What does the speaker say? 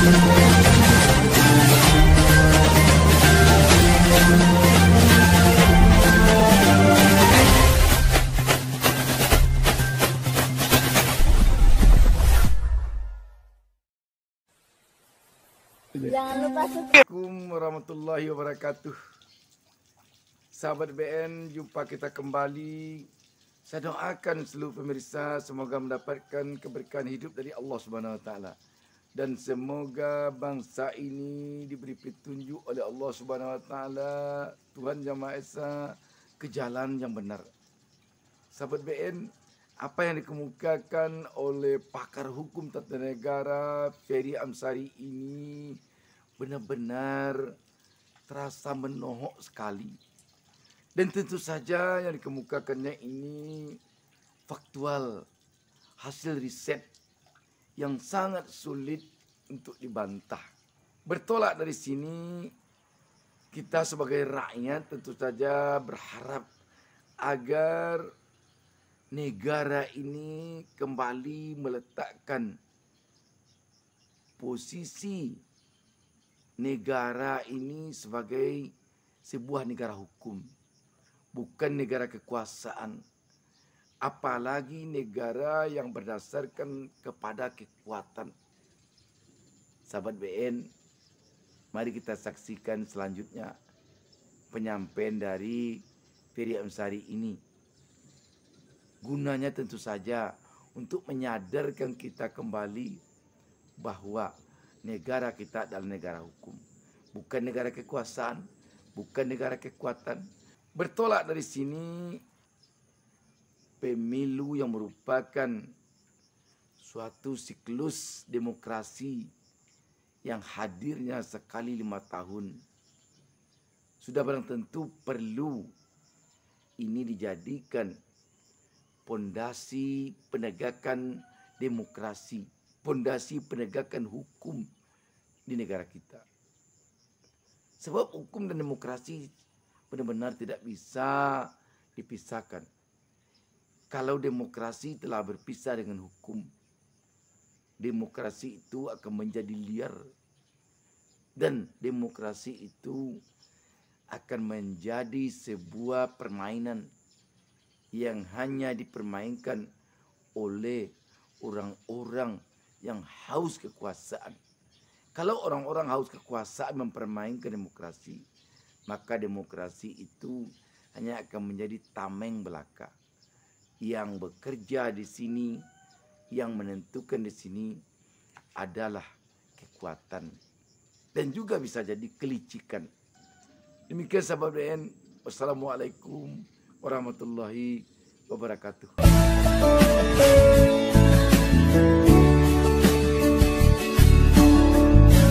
Jangan lupa Assalamualaikum warahmatullahi wabarakatuh. Sahabat BN, jumpa kita kembali. Saya doakan seluruh pemirsa semoga mendapatkan keberkahan hidup dari Allah Subhanahu wa taala dan semoga bangsa ini diberi petunjuk oleh Allah Subhanahu wa taala Tuhan Yang Maha Esa ke jalan yang benar. Sahabat BN, apa yang dikemukakan oleh pakar hukum tata negara Ferry Amsari ini benar-benar terasa menohok sekali. Dan tentu saja yang dikemukakannya ini faktual, hasil riset yang sangat sulit untuk dibantah. Bertolak dari sini, kita sebagai rakyat tentu saja berharap agar negara ini kembali meletakkan posisi negara ini sebagai sebuah negara hukum, bukan negara kekuasaan apalagi negara yang berdasarkan kepada kekuatan. Sahabat BN, mari kita saksikan selanjutnya penyampaian dari Ferry Amsari ini. Gunanya tentu saja untuk menyadarkan kita kembali bahwa negara kita adalah negara hukum, bukan negara kekuasaan, bukan negara kekuatan. Bertolak dari sini pemilu yang merupakan suatu siklus demokrasi yang hadirnya sekali lima tahun. Sudah barang tentu perlu ini dijadikan pondasi penegakan demokrasi, pondasi penegakan hukum di negara kita. Sebab hukum dan demokrasi benar-benar tidak bisa dipisahkan. Kalau demokrasi telah berpisah dengan hukum, demokrasi itu akan menjadi liar dan demokrasi itu akan menjadi sebuah permainan yang hanya dipermainkan oleh orang-orang yang haus kekuasaan. Kalau orang-orang haus kekuasaan mempermainkan demokrasi, maka demokrasi itu hanya akan menjadi tameng belaka yang bekerja di sini, yang menentukan di sini adalah kekuatan dan juga bisa jadi kelicikan. Demikian sahabat BN. Wassalamualaikum warahmatullahi wabarakatuh.